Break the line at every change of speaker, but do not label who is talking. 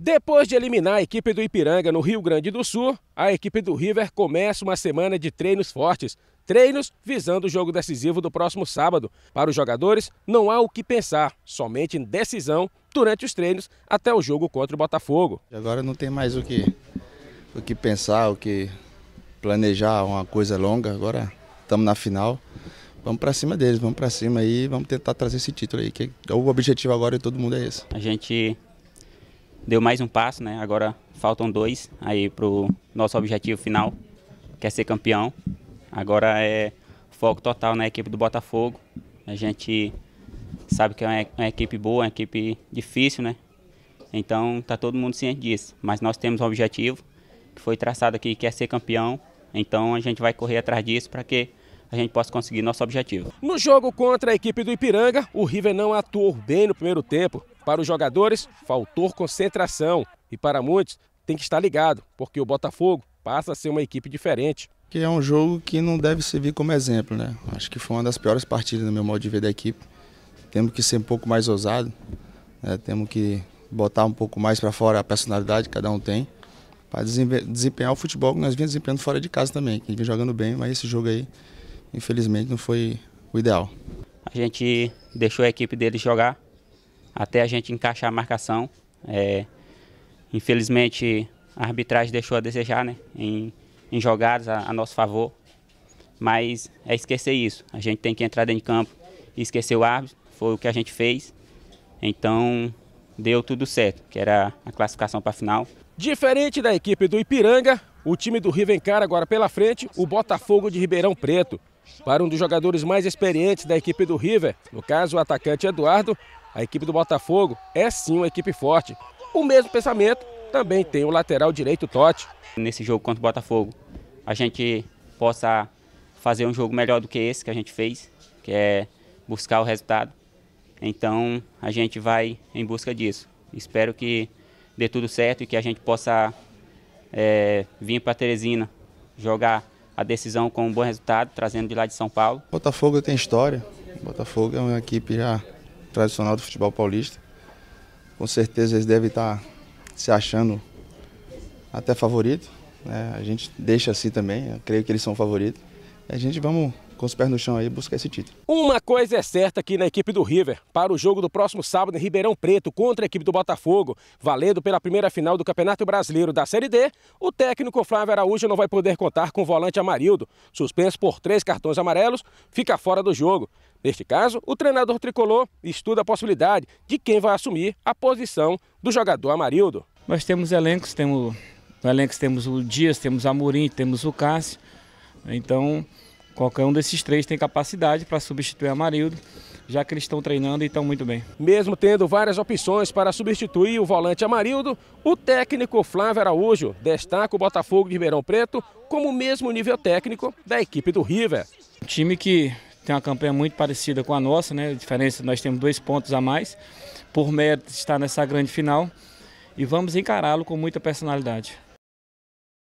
Depois de eliminar a equipe do Ipiranga no Rio Grande do Sul, a equipe do River começa uma semana de treinos fortes. Treinos visando o jogo decisivo do próximo sábado. Para os jogadores, não há o que pensar, somente em decisão durante os treinos até o
jogo contra o Botafogo. Agora não tem mais o que, o que pensar, o que planejar uma coisa longa. Agora estamos na final. Vamos para cima deles, vamos para cima aí, vamos tentar trazer esse título aí. Que é o objetivo agora de todo mundo é esse. A gente
deu mais um passo, né? Agora faltam dois aí para o nosso objetivo final, que é ser campeão. Agora é foco total na equipe do Botafogo. A gente sabe que é uma, uma equipe boa, uma equipe difícil, né? Então tá todo mundo ciente disso. Mas nós temos um objetivo que foi traçado aqui, que é ser campeão. Então a gente vai correr atrás disso para que a gente possa conseguir nosso objetivo.
No jogo contra a equipe do Ipiranga, o River não atuou bem no primeiro tempo. Para os jogadores, faltou concentração e para muitos tem que estar ligado, porque o Botafogo passa a ser uma equipe diferente.
Que é um jogo que não deve servir como exemplo, né? Acho que foi uma das piores partidas no meu modo de ver da equipe. Temos que ser um pouco mais ousado, né? temos que botar um pouco mais para fora a personalidade que cada um tem para desempenhar o futebol que nós vinha desempenhando fora de casa também. a gente vinha jogando bem, mas esse jogo aí, infelizmente, não foi o ideal.
A gente deixou a equipe deles jogar, até a gente encaixar a marcação. É, infelizmente, a arbitragem deixou a desejar né, em, em jogadas a, a, nosso favor. Mas é esquecer isso. A gente tem que entrar dentro de campo e esquecer o árbitro. Foi o que a gente fez. Então, deu tudo certo, que era a classificação para a final.
Diferente da equipe do Ipiranga, o time do River encara agora pela frente o Botafogo de Ribeirão Preto. Para um dos jogadores mais experientes da equipe do River, no caso o atacante Eduardo, a equipe do Botafogo é sim uma equipe forte. O mesmo pensamento também tem o lateral direito Totti. Nesse jogo contra o Botafogo,
a gente possa fazer um jogo melhor do que esse que a gente fez, que é buscar o resultado. Então a gente vai em busca disso. Espero que dê tudo certo e que a gente possa é, vir para Teresina jogar a decisão com um bom resultado, trazendo de lá de São Paulo.
Botafogo tem história. Botafogo é uma equipe já tradicional do futebol paulista. Com certeza eles devem estar se achando até favorito. Né? A gente deixa assim também, eu creio que eles são favoritos. A gente vamos com os pés no chão aí buscar esse título.
Uma coisa é certa aqui na equipe do River. Para o jogo do próximo sábado em Ribeirão Preto contra a equipe do Botafogo, valendo pela primeira final do Campeonato Brasileiro da Série D, o técnico Flávio Araújo não vai poder contar com o volante Amarildo. Suspenso por três cartões amarelos, fica fora do jogo. Neste caso, o treinador tricolor estuda a possibilidade de quem vai assumir a posição do jogador Amarildo.
Nós temos elencos, temos, no elenco temos o Dias, temos o Amorim, temos o Cássio. Então, qualquer um desses três tem capacidade para substituir o Amarildo
já que eles estão treinando e estão muito bem. Mesmo tendo várias opções para substituir o volante Amarildo, o técnico Flávio Araújo destaca o Botafogo de Ribeirão Preto como o mesmo nível técnico da equipe do River. Um time que tem uma campanha muito parecida com
a nossa, né? A diferença nós temos dois pontos a mais, por mérito de estar nessa grande final e vamos encará-lo com muita personalidade.